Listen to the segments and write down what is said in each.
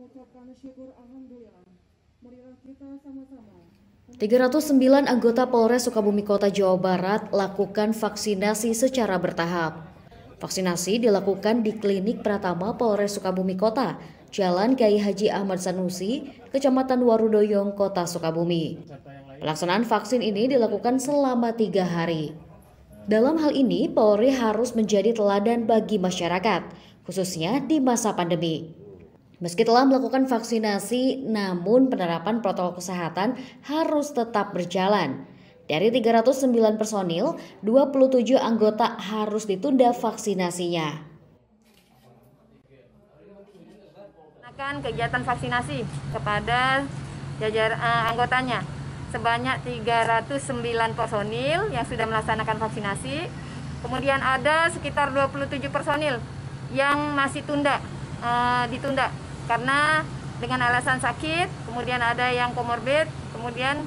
Mengucapkan syukur Alhamdulillah. 309 anggota Polres Sukabumi Kota Jawa Barat lakukan vaksinasi secara bertahap. Vaksinasi dilakukan di Klinik Pratama Polres Sukabumi Kota, Jalan Kiai Haji Ahmad Sanusi, Kecamatan Warudoyong, Kota Sukabumi. Pelaksanaan vaksin ini dilakukan selama tiga hari. Dalam hal ini, Polri harus menjadi teladan bagi masyarakat, khususnya di masa pandemi. Meski telah melakukan vaksinasi, namun penerapan protokol kesehatan harus tetap berjalan. Dari 309 personil, 27 anggota harus ditunda vaksinasinya. Akan kegiatan vaksinasi kepada jajar uh, anggotanya sebanyak 309 personil yang sudah melaksanakan vaksinasi. Kemudian ada sekitar 27 personil yang masih tunda, uh, ditunda karena dengan alasan sakit, kemudian ada yang komorbid, kemudian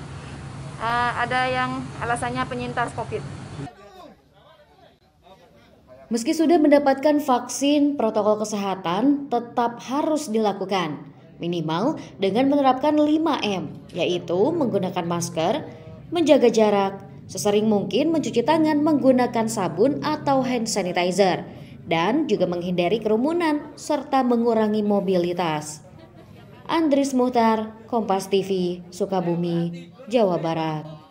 uh, ada yang alasannya penyintas COVID. Meski sudah mendapatkan vaksin, protokol kesehatan tetap harus dilakukan. Minimal dengan menerapkan 5M, yaitu menggunakan masker, menjaga jarak, sesering mungkin mencuci tangan menggunakan sabun atau hand sanitizer dan juga menghindari kerumunan serta mengurangi mobilitas. Andris Muhtar, Kompas TV, Sukabumi, Jawa Barat.